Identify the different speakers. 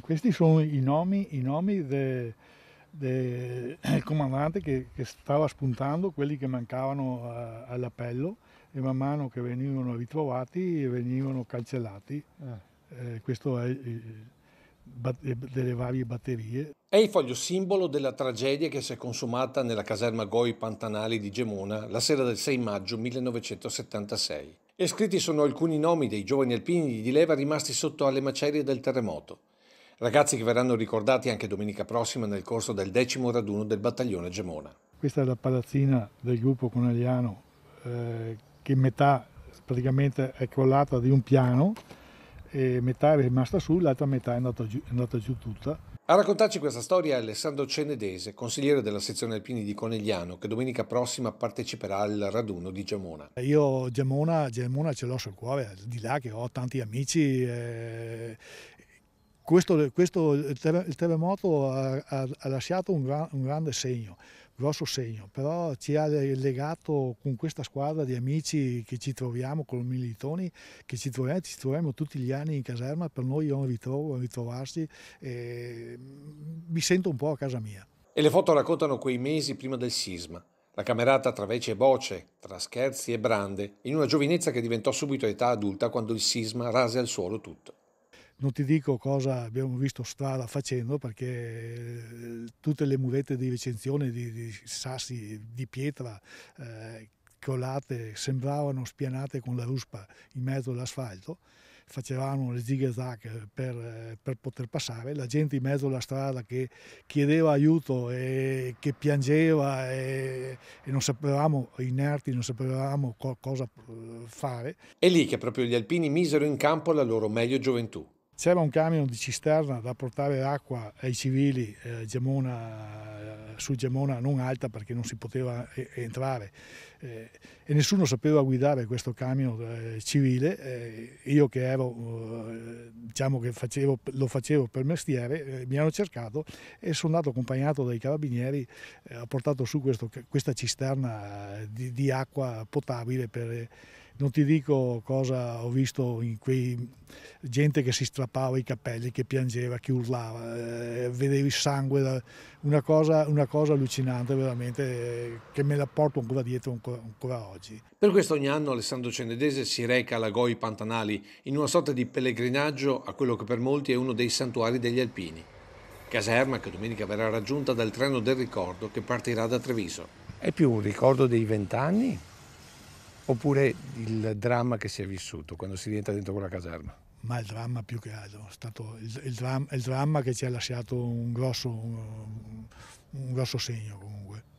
Speaker 1: Questi sono i nomi, i nomi del de, eh, comandante che, che, stava spuntando, quelli che mancavano eh, all'appello e man mano che venivano ritrovati venivano cancellati. Eh, eh questo è delle varie batterie.
Speaker 2: È il foglio simbolo della tragedia che si è consumata nella caserma Goi Pantanali di Gemona la sera del 6 maggio 1976. E scritti sono alcuni nomi dei giovani alpini di leva rimasti sotto alle macerie del terremoto. Ragazzi che verranno ricordati anche domenica prossima nel corso del decimo raduno del battaglione Gemona.
Speaker 1: Questa è la palazzina del gruppo conegliano eh, che metà praticamente è crollata di un piano metà è rimasta su, l'altra metà è andata, giù, è andata giù tutta.
Speaker 2: A raccontarci questa storia è Alessandro Cenedese, consigliere della sezione alpini di Conegliano, che domenica prossima parteciperà al raduno di Gemona.
Speaker 1: Io Gemona, Gemona ce l'ho sul cuore, di là che ho tanti amici eh, questo, questo il terremoto ha, ha lasciato un, gran, un, grande segno, grosso segno, però ci ha legato con questa squadra di amici che ci troviamo con i militoni, che ci troviamo, ci troviamo, tutti gli anni in caserma, per noi è un ritrovo, un ritrovarsi, mi sento un po' a casa mia.
Speaker 2: E le foto raccontano quei mesi prima del sisma, la camerata tra veci e bocce, tra scherzi e brande, in una giovinezza che diventò subito età adulta quando il sisma rase al suolo tutto.
Speaker 1: Non ti dico cosa abbiamo visto strada facendo perché eh, tutte le murette di recinzione di, di sassi, di pietra eh, colate sembravano spianate con la ruspa in mezzo all'asfalto facevamo le zig zag per, per, poter passare, la gente in mezzo alla strada che chiedeva aiuto e che piangeva e, e non sapevamo, inerti, non sapevamo co- cosa eh, fare.
Speaker 2: È lì che proprio gli alpini misero in campo la loro meglio gioventù.
Speaker 1: C'era un camion di cisterna da portare acqua ai civili eh, Gemona, eh, su Gemona non alta perché non si poteva eh, entrare eh, e nessuno sapeva guidare questo camion eh, civile. Eh, io che ero, diciamo che facevo, lo facevo per mestiere, mi hanno cercato e sono andato accompagnato dai carabinieri, ho portato su questo, questa cisterna di, di acqua potabile per non ti dico cosa ho visto in quei gente che si strappava i capelli, che piangeva, che urlava, eh, vedevi sangue, una cosa, una cosa allucinante veramente eh, che me la porto ancora dietro ancora, ancora, oggi.
Speaker 2: Per questo ogni anno Alessandro Cenedese si reca alla Goi Pantanali in una sorta di pellegrinaggio a quello che per molti è uno dei santuari degli alpini. Caserma che domenica verrà raggiunta dal treno del ricordo che partirà da Treviso. È più un ricordo dei vent'anni Oppure il dramma che si è vissuto quando si rientra dentro quella caserma?
Speaker 1: Ma il dramma più che altro, è stato il, il, dramma, il dramma che ci ha lasciato un grosso, un, un grosso segno comunque.